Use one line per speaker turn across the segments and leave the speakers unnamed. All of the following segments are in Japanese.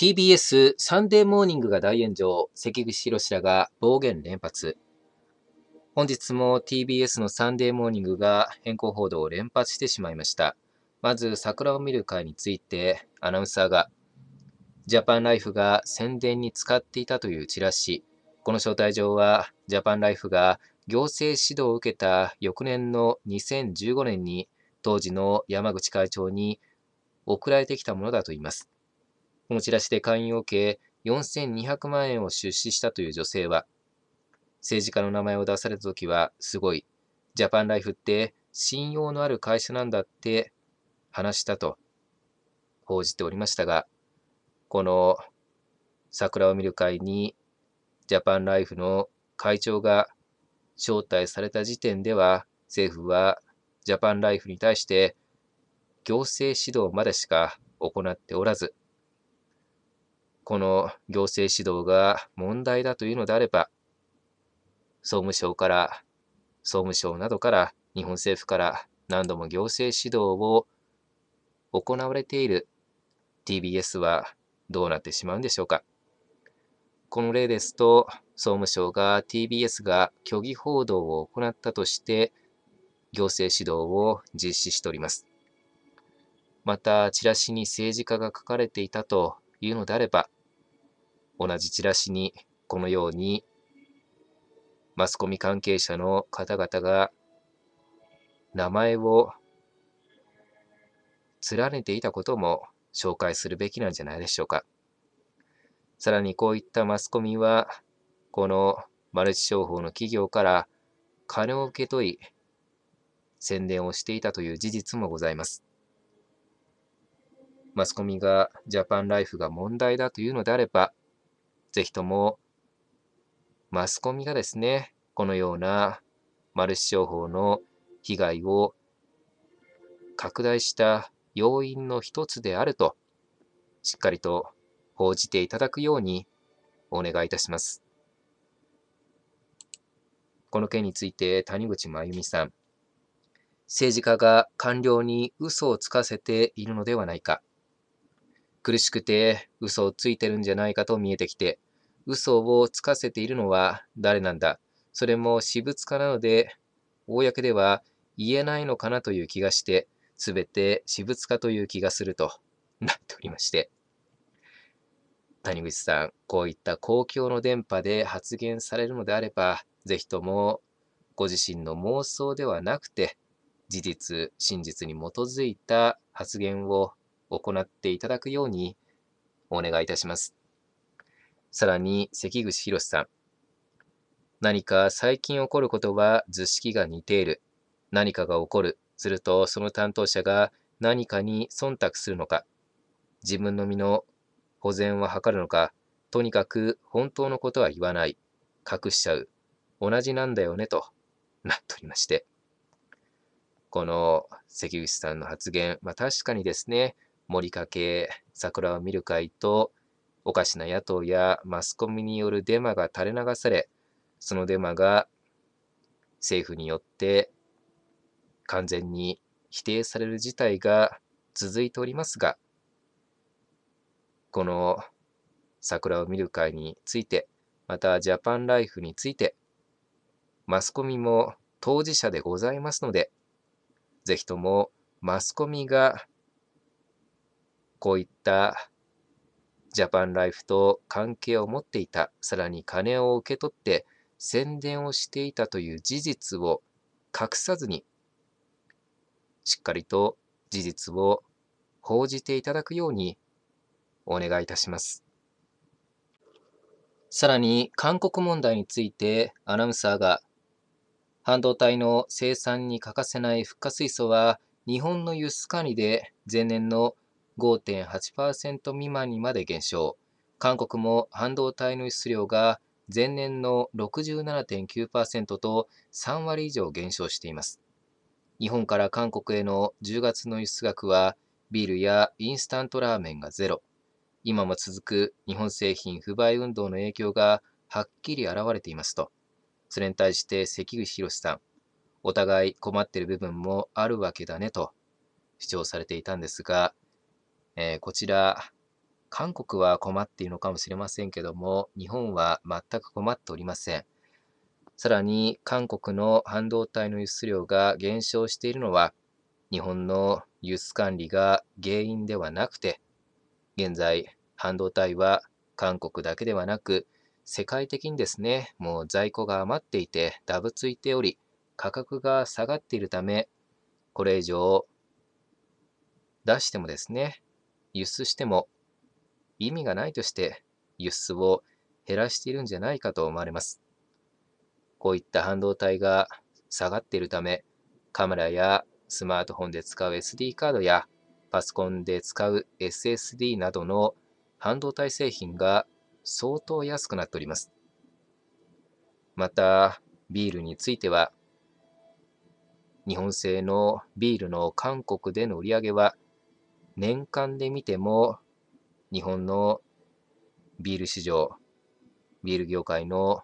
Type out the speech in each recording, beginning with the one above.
TBS サンデーモーニングが大炎上、関口宏らが暴言連発。本日も TBS のサンデーモーニングが変更報道を連発してしまいました。まず、桜を見る会について、アナウンサーが、ジャパンライフが宣伝に使っていたというチラシ。この招待状は、ジャパンライフが行政指導を受けた翌年の2015年に、当時の山口会長に送られてきたものだといいます。このチラシで会員を受け、4200万円を出資したという女性は、政治家の名前を出された時は、すごい、ジャパンライフって信用のある会社なんだって話したと報じておりましたが、この桜を見る会にジャパンライフの会長が招待された時点では、政府はジャパンライフに対して行政指導までしか行っておらず、この行政指導が問題だというのであれば、総務省から、総務省などから、日本政府から何度も行政指導を行われている TBS はどうなってしまうんでしょうか。この例ですと、総務省が TBS が虚偽報道を行ったとして、行政指導を実施しております。また、チラシに政治家が書かれていたというのであれば、同じチラシにこのようにマスコミ関係者の方々が名前を連ねていたことも紹介するべきなんじゃないでしょうか。さらにこういったマスコミは、このマルチ商法の企業から金を受け取り、宣伝をしていたという事実もございます。マスコミがジャパンライフが問題だというのであれば、ぜひとも、マスコミがですね、このようなマルチ商法の被害を拡大した要因の一つであると、しっかりと報じていただくようにお願いいたします。この件について谷口真由美さん、政治家が官僚に嘘をつかせているのではないか。苦しくて嘘をついてるんじゃないかと見えてきて、嘘をつかせているのは誰なんだそれも私物化なので、公では言えないのかなという気がして、すべて私物化という気がすると なっておりまして。谷口さん、こういった公共の電波で発言されるのであれば、ぜひともご自身の妄想ではなくて、事実、真実に基づいた発言を行っていただくようにお願いいたします。さらに関口博さん。何か最近起こることは図式が似ている。何かが起こる。するとその担当者が何かに忖度するのか。自分の身の保全は図るのか。とにかく本当のことは言わない。隠しちゃう。同じなんだよねとなっておりまして。この関口さんの発言、まあ、確かにですね、森かけ、桜を見る会とおかしな野党やマスコミによるデマが垂れ流され、そのデマが政府によって完全に否定される事態が続いておりますが、この桜を見る会について、またジャパンライフについて、マスコミも当事者でございますので、ぜひともマスコミがこういったジャパンライフと関係を持っていた、さらに金を受け取って宣伝をしていたという事実を隠さずに、しっかりと事実を報じていただくようにお願いいたします。さらに、韓国問題についてアナウンサーが、半導体の生産に欠かせないフッ化水素は、日本の輸出管理で前年の5.8%未満にまで減少。韓国も半導体の輸出量が前年の67.9%と3割以上減少しています。日本から韓国への10月の輸出額はビールやインスタントラーメンがゼロ。今も続く日本製品不買運動の影響がはっきり現れていますと。それに対して関口宏さん、お互い困っている部分もあるわけだねと主張されていたんですが、えー、こちら、韓国は困っているのかもしれませんけども、日本は全く困っておりません。さらに、韓国の半導体の輸出量が減少しているのは、日本の輸出管理が原因ではなくて、現在、半導体は韓国だけではなく、世界的にですね、もう在庫が余っていて、ダブついており、価格が下がっているため、これ以上出してもですね、輸出しても意味がないとして輸出を減らしているんじゃないかと思われます。こういった半導体が下がっているため、カメラやスマートフォンで使う SD カードやパソコンで使う SSD などの半導体製品が相当安くなっております。また、ビールについては、日本製のビールの韓国での売り上げは年間で見ても、日本のビール市場、ビール業界の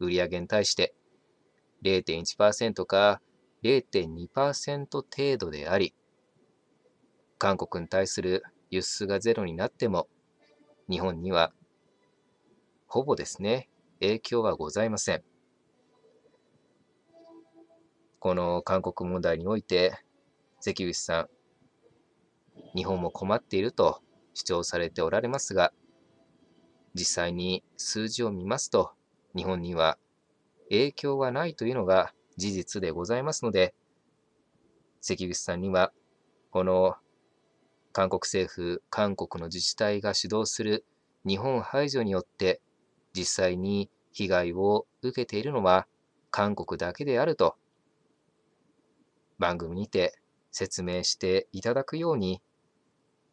売上に対して0.1%か0.2%程度であり、韓国に対する輸出がゼロになっても、日本にはほぼですね、影響はございません。この韓国問題において、関口さん、日本も困っていると主張されておられますが、実際に数字を見ますと、日本には影響がないというのが事実でございますので、関口さんには、この韓国政府、韓国の自治体が主導する日本排除によって、実際に被害を受けているのは韓国だけであると、番組にて説明していただくように